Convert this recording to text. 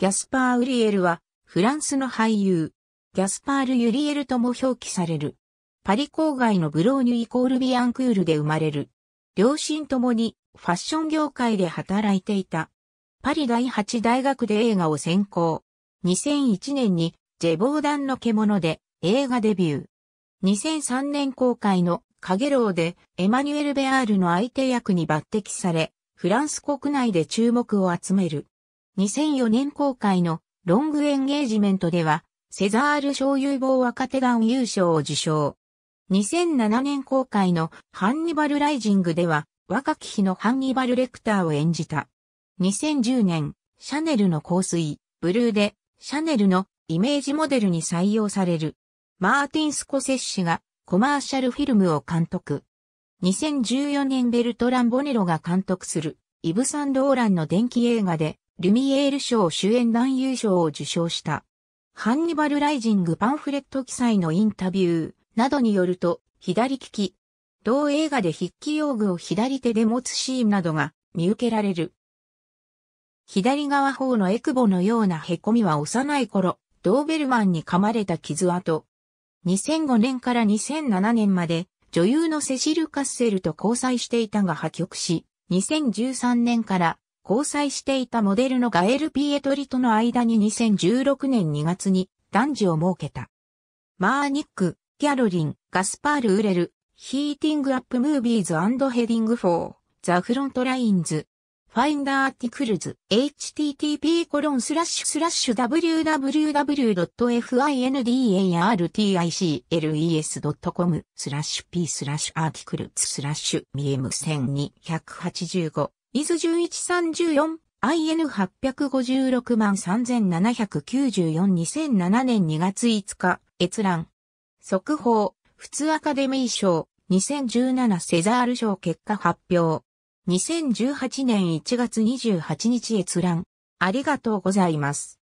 ギャスパー・ウリエルは、フランスの俳優、ギャスパール・ユリエルとも表記される。パリ郊外のブローニュイコールビアンクールで生まれる。両親ともにファッション業界で働いていた。パリ第8大学で映画を専攻。2001年にジェボーダンの獣で映画デビュー。2003年公開のカゲロウでエマニュエル・ベアールの相手役に抜擢され、フランス国内で注目を集める。2004年公開のロングエンゲージメントでは、セザール醤有望若手団優勝を受賞。2007年公開のハンニバルライジングでは、若き日のハンニバルレクターを演じた。2010年、シャネルの香水、ブルーで、シャネルのイメージモデルに採用される。マーティン・スコセッシがコマーシャルフィルムを監督。2014年ベルトラン・ボネロが監督するイブ・サンローランの電気映画でルミエール賞主演男優賞を受賞した。ハンニバルライジングパンフレット記載のインタビューなどによると、左利き。同映画で筆記用具を左手で持つシーンなどが見受けられる。左側方のエクボのような凹みは幼い頃、ドーベルマンに噛まれた傷跡。2005年から2007年まで女優のセシル・カッセルと交際していたが破局し、2013年から交際していたモデルのガエル・ピエトリとの間に2016年2月に男児を設けた。マーニック、ギャロリン、ガスパール・ウレル、ヒーティング・アップ・ムービーズ・ヘディング・フォー、ザ・フロント・ラインズ、ファインダー・アーティクルズ、http コロンスラッシュスラッシュ www.findarticles.com スラッシュ p スラッシュアーティクルズスラッシュ m 1 2 8 5伊豆1134、IN856 万3794-2007年2月5日、閲覧。速報、普通アカデミー賞、2017セザール賞結果発表。2018年1月28日閲覧。ありがとうございます。